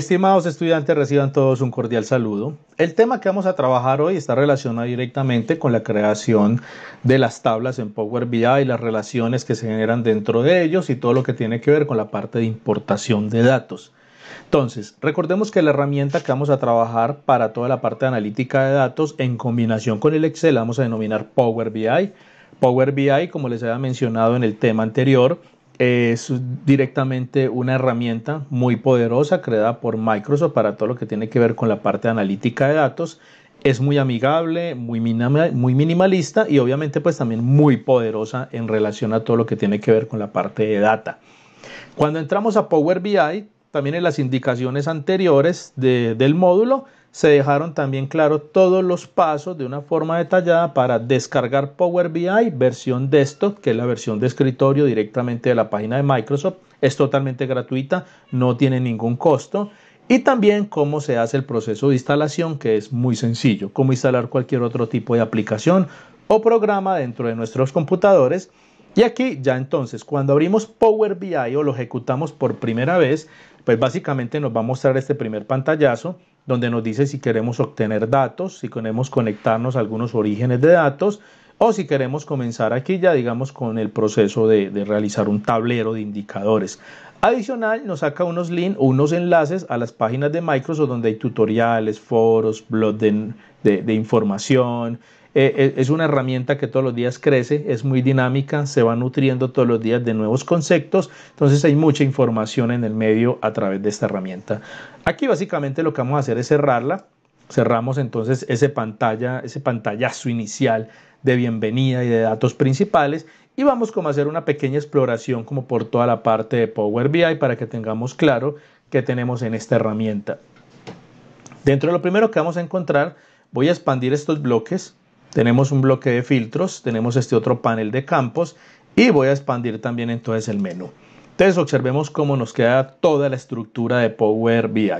Estimados estudiantes, reciban todos un cordial saludo. El tema que vamos a trabajar hoy está relacionado directamente con la creación de las tablas en Power BI y las relaciones que se generan dentro de ellos y todo lo que tiene que ver con la parte de importación de datos. Entonces, recordemos que la herramienta que vamos a trabajar para toda la parte analítica de datos en combinación con el Excel la vamos a denominar Power BI. Power BI, como les había mencionado en el tema anterior, es directamente una herramienta muy poderosa creada por Microsoft para todo lo que tiene que ver con la parte analítica de datos. Es muy amigable, muy, muy minimalista y obviamente pues también muy poderosa en relación a todo lo que tiene que ver con la parte de data. Cuando entramos a Power BI, también en las indicaciones anteriores del módulo, se dejaron también claro todos los pasos de una forma detallada para descargar Power BI versión desktop, que es la versión de escritorio directamente de la página de Microsoft. Es totalmente gratuita, no tiene ningún costo. Y también cómo se hace el proceso de instalación, que es muy sencillo, cómo instalar cualquier otro tipo de aplicación o programa dentro de nuestros computadores. Y aquí ya entonces, cuando abrimos Power BI o lo ejecutamos por primera vez, pues básicamente nos va a mostrar este primer pantallazo donde nos dice si queremos obtener datos, si queremos conectarnos a algunos orígenes de datos o si queremos comenzar aquí ya digamos con el proceso de, realizar un tablero de indicadores. Adicional nos saca unos links, unos enlaces a las páginas de Microsoft donde hay tutoriales, foros, blogs de información, eh, eh, es una herramienta que todos los días crece, es muy dinámica, se va nutriendo todos los días de nuevos conceptos, entonces hay mucha información en el medio a través de esta herramienta. Aquí básicamente lo que vamos a hacer es cerrarla, cerramos entonces ese pantalla, ese pantallazo inicial de bienvenida y de datos principales y vamos a hacer una pequeña exploración como por toda la parte de Power BI para que tengamos claro qué tenemos en esta herramienta. Dentro de lo primero que vamos a encontrar, voy a expandir estos bloques tenemos un bloque de filtros, tenemos este otro panel de campos y voy a expandir también entonces el menú. Entonces observemos cómo nos queda toda la estructura de Power BI.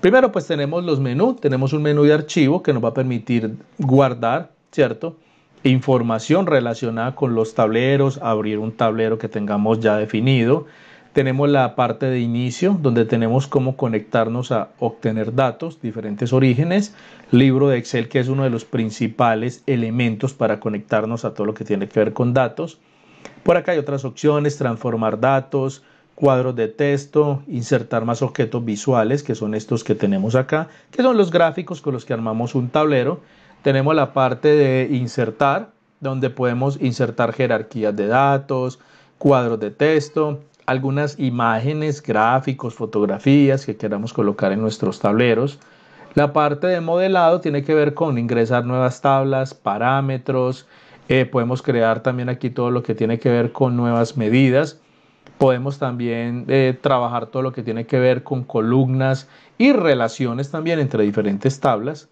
Primero pues tenemos los menús, tenemos un menú de archivo que nos va a permitir guardar, ¿cierto? Información relacionada con los tableros, abrir un tablero que tengamos ya definido, tenemos la parte de inicio, donde tenemos cómo conectarnos a obtener datos, diferentes orígenes, libro de Excel, que es uno de los principales elementos para conectarnos a todo lo que tiene que ver con datos. Por acá hay otras opciones, transformar datos, cuadros de texto, insertar más objetos visuales, que son estos que tenemos acá, que son los gráficos con los que armamos un tablero. Tenemos la parte de insertar, donde podemos insertar jerarquías de datos, cuadros de texto, algunas imágenes, gráficos, fotografías que queramos colocar en nuestros tableros. La parte de modelado tiene que ver con ingresar nuevas tablas, parámetros, eh, podemos crear también aquí todo lo que tiene que ver con nuevas medidas. Podemos también eh, trabajar todo lo que tiene que ver con columnas y relaciones también entre diferentes tablas.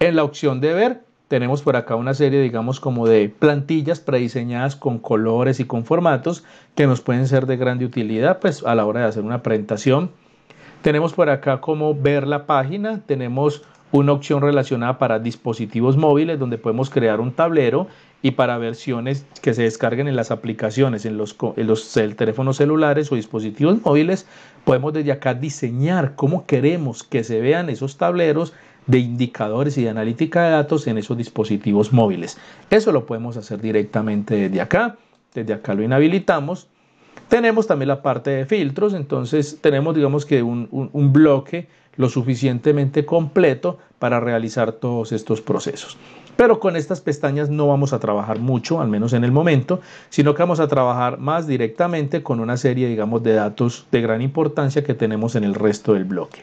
En la opción de ver tenemos por acá una serie, digamos, como de plantillas prediseñadas con colores y con formatos que nos pueden ser de grande utilidad pues, a la hora de hacer una presentación. Tenemos por acá cómo ver la página, tenemos una opción relacionada para dispositivos móviles donde podemos crear un tablero y para versiones que se descarguen en las aplicaciones, en los, en los teléfonos celulares o dispositivos móviles, podemos desde acá diseñar cómo queremos que se vean esos tableros de indicadores y de analítica de datos en esos dispositivos móviles. Eso lo podemos hacer directamente desde acá. Desde acá lo inhabilitamos. Tenemos también la parte de filtros, entonces tenemos digamos que un, un, un bloque lo suficientemente completo para realizar todos estos procesos. Pero con estas pestañas no vamos a trabajar mucho, al menos en el momento, sino que vamos a trabajar más directamente con una serie, digamos, de datos de gran importancia que tenemos en el resto del bloque.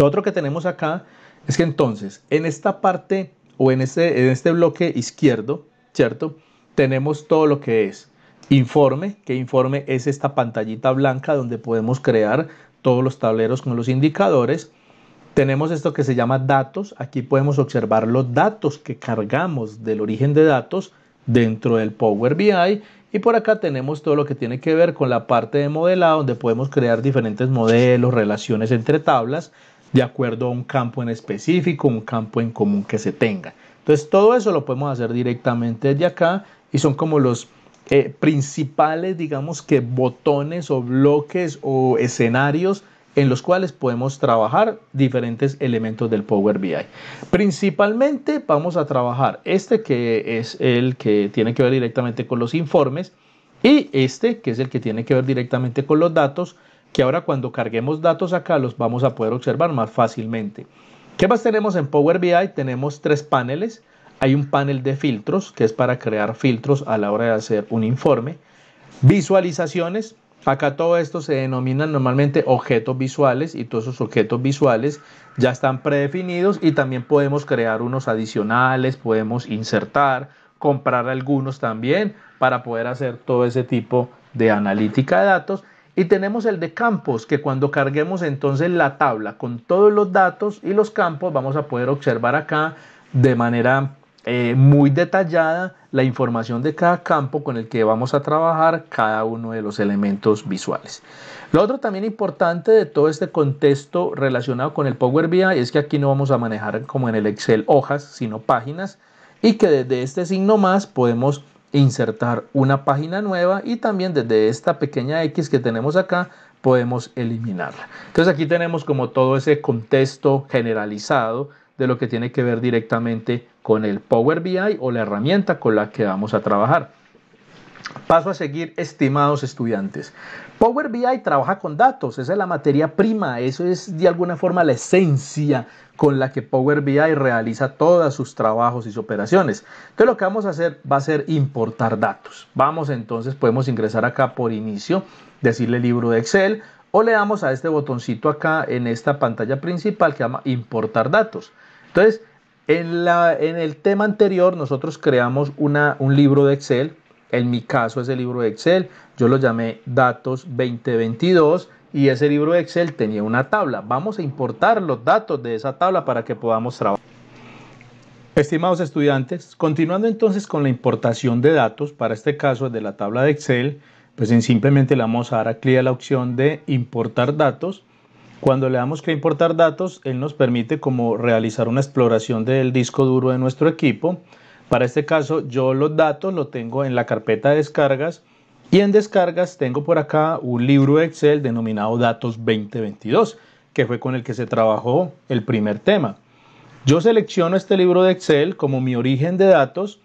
Lo otro que tenemos acá es que entonces, en esta parte o en este, en este bloque izquierdo, ¿cierto? Tenemos todo lo que es informe, que informe es esta pantallita blanca donde podemos crear todos los tableros con los indicadores. Tenemos esto que se llama datos, aquí podemos observar los datos que cargamos del origen de datos dentro del Power BI y por acá tenemos todo lo que tiene que ver con la parte de modelado donde podemos crear diferentes modelos, relaciones entre tablas de acuerdo a un campo en específico, un campo en común que se tenga. Entonces todo eso lo podemos hacer directamente desde acá y son como los eh, principales, digamos que botones o bloques o escenarios en los cuales podemos trabajar diferentes elementos del Power BI. Principalmente vamos a trabajar este que es el que tiene que ver directamente con los informes y este que es el que tiene que ver directamente con los datos que ahora cuando carguemos datos acá los vamos a poder observar más fácilmente. ¿Qué más tenemos en Power BI? Tenemos tres paneles. Hay un panel de filtros, que es para crear filtros a la hora de hacer un informe. Visualizaciones. Acá todo esto se denomina normalmente objetos visuales y todos esos objetos visuales ya están predefinidos y también podemos crear unos adicionales, podemos insertar, comprar algunos también para poder hacer todo ese tipo de analítica de datos y tenemos el de campos, que cuando carguemos entonces la tabla con todos los datos y los campos, vamos a poder observar acá de manera eh, muy detallada la información de cada campo con el que vamos a trabajar cada uno de los elementos visuales. Lo otro también importante de todo este contexto relacionado con el Power BI es que aquí no vamos a manejar como en el Excel hojas, sino páginas, y que desde este signo más podemos insertar una página nueva y también desde esta pequeña X que tenemos acá podemos eliminarla. Entonces aquí tenemos como todo ese contexto generalizado de lo que tiene que ver directamente con el Power BI o la herramienta con la que vamos a trabajar. Paso a seguir, estimados estudiantes. Power BI trabaja con datos, esa es la materia prima, eso es de alguna forma la esencia con la que Power BI realiza todos sus trabajos y sus operaciones. Entonces lo que vamos a hacer va a ser importar datos. Vamos entonces, podemos ingresar acá por inicio, decirle libro de Excel o le damos a este botoncito acá en esta pantalla principal que llama importar datos. Entonces, en, el tema anterior nosotros creamos un libro de Excel en mi caso, es el libro de Excel, yo lo llamé Datos 2022 y ese libro de Excel tenía una tabla. Vamos a importar los datos de esa tabla para que podamos trabajar. Estimados estudiantes, continuando entonces con la importación de datos, para este caso es de la tabla de Excel, pues simplemente le vamos a dar a clic a la opción de importar datos. Cuando le damos que importar datos, él nos permite como realizar una exploración del disco duro de nuestro equipo para este caso yo los datos los tengo en la carpeta de descargas y en descargas tengo por acá un libro Excel denominado Datos 2022, que fue con el que se trabajó el primer tema. Yo selecciono este libro de Excel como mi origen de datos.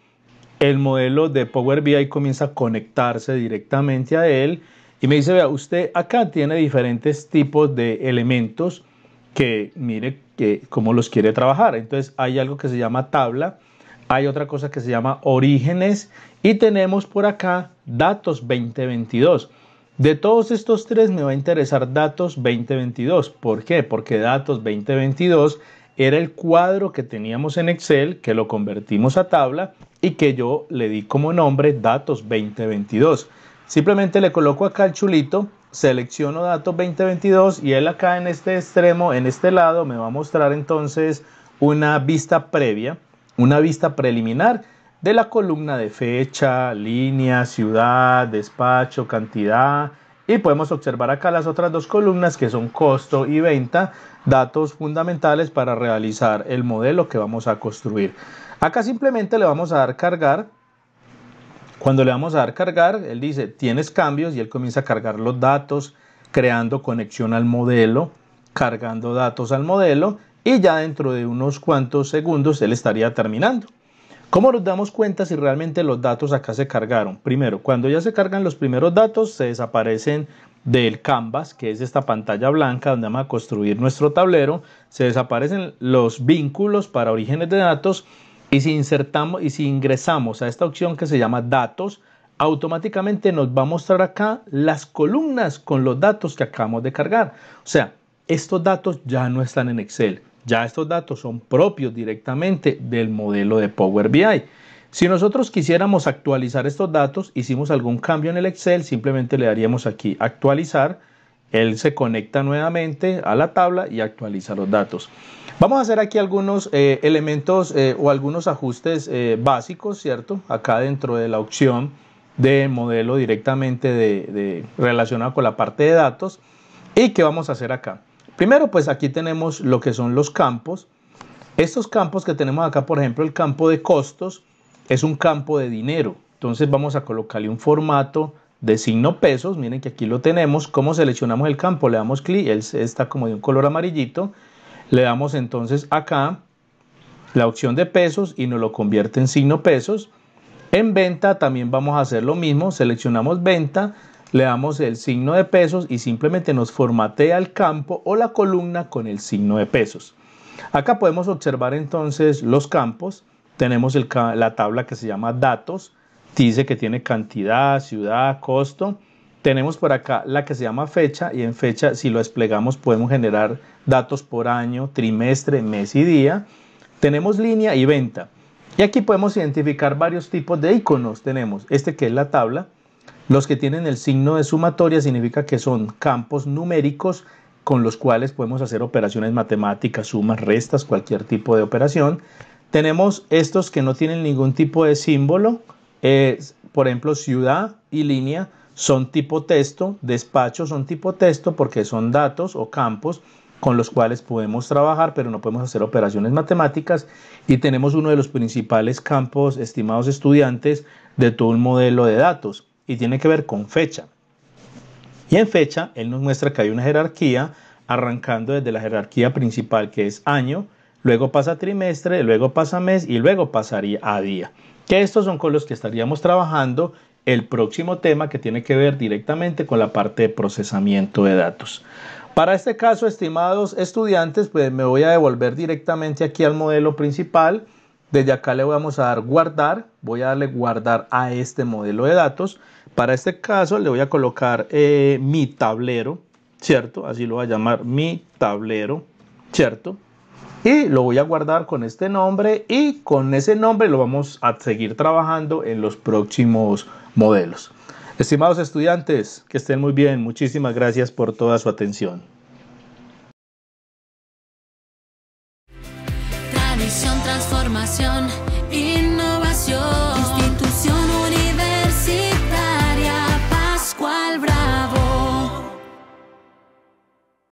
El modelo de Power BI comienza a conectarse directamente a él y me dice, vea, usted acá tiene diferentes tipos de elementos que mire que, cómo los quiere trabajar. Entonces hay algo que se llama tabla hay otra cosa que se llama Orígenes y tenemos por acá Datos 2022. De todos estos tres me va a interesar Datos 2022. ¿Por qué? Porque Datos 2022 era el cuadro que teníamos en Excel, que lo convertimos a tabla y que yo le di como nombre Datos 2022. Simplemente le coloco acá el chulito, selecciono Datos 2022 y él acá en este extremo, en este lado, me va a mostrar entonces una vista previa una vista preliminar de la columna de fecha, línea, ciudad, despacho, cantidad. Y podemos observar acá las otras dos columnas que son costo y venta, datos fundamentales para realizar el modelo que vamos a construir. Acá simplemente le vamos a dar cargar. Cuando le vamos a dar cargar, él dice tienes cambios y él comienza a cargar los datos, creando conexión al modelo, cargando datos al modelo y ya dentro de unos cuantos segundos él estaría terminando. ¿Cómo nos damos cuenta si realmente los datos acá se cargaron? Primero, cuando ya se cargan los primeros datos, se desaparecen del canvas, que es esta pantalla blanca donde vamos a construir nuestro tablero, se desaparecen los vínculos para orígenes de datos y si insertamos y si ingresamos a esta opción que se llama datos, automáticamente nos va a mostrar acá las columnas con los datos que acabamos de cargar. O sea, estos datos ya no están en Excel, ya estos datos son propios directamente del modelo de Power BI. Si nosotros quisiéramos actualizar estos datos, hicimos algún cambio en el Excel, simplemente le daríamos aquí actualizar. Él se conecta nuevamente a la tabla y actualiza los datos. Vamos a hacer aquí algunos eh, elementos eh, o algunos ajustes eh, básicos, ¿cierto? Acá dentro de la opción de modelo directamente de, relacionado con la parte de datos. ¿Y qué vamos a hacer acá? Primero, pues aquí tenemos lo que son los campos. Estos campos que tenemos acá, por ejemplo, el campo de costos es un campo de dinero. Entonces vamos a colocarle un formato de signo pesos. Miren que aquí lo tenemos. ¿Cómo seleccionamos el campo? Le damos clic, él está como de un color amarillito. Le damos entonces acá la opción de pesos y nos lo convierte en signo pesos. En venta también vamos a hacer lo mismo. Seleccionamos venta le damos el signo de pesos y simplemente nos formatea el campo o la columna con el signo de pesos. Acá podemos observar entonces los campos. Tenemos el, la tabla que se llama datos, dice que tiene cantidad, ciudad, costo. Tenemos por acá la que se llama fecha y en fecha si lo desplegamos podemos generar datos por año, trimestre, mes y día. Tenemos línea y venta. Y aquí podemos identificar varios tipos de iconos. Tenemos este que es la tabla, los que tienen el signo de sumatoria significa que son campos numéricos con los cuales podemos hacer operaciones matemáticas, sumas, restas, cualquier tipo de operación. Tenemos estos que no tienen ningún tipo de símbolo, eh, por ejemplo, ciudad y línea son tipo texto, despacho son tipo texto porque son datos o campos con los cuales podemos trabajar, pero no podemos hacer operaciones matemáticas y tenemos uno de los principales campos, estimados estudiantes, de todo un modelo de datos y tiene que ver con fecha. Y en fecha, él nos muestra que hay una jerarquía arrancando desde la jerarquía principal que es año, luego pasa trimestre, luego pasa mes y luego pasaría a día. Que estos son con los que estaríamos trabajando el próximo tema que tiene que ver directamente con la parte de procesamiento de datos. Para este caso, estimados estudiantes, pues me voy a devolver directamente aquí al modelo principal desde acá le vamos a dar guardar, voy a darle guardar a este modelo de datos. Para este caso le voy a colocar eh, mi tablero, ¿cierto? Así lo voy a llamar mi tablero, ¿cierto? y lo voy a guardar con este nombre y con ese nombre lo vamos a seguir trabajando en los próximos modelos. Estimados estudiantes, que estén muy bien. Muchísimas gracias por toda su atención.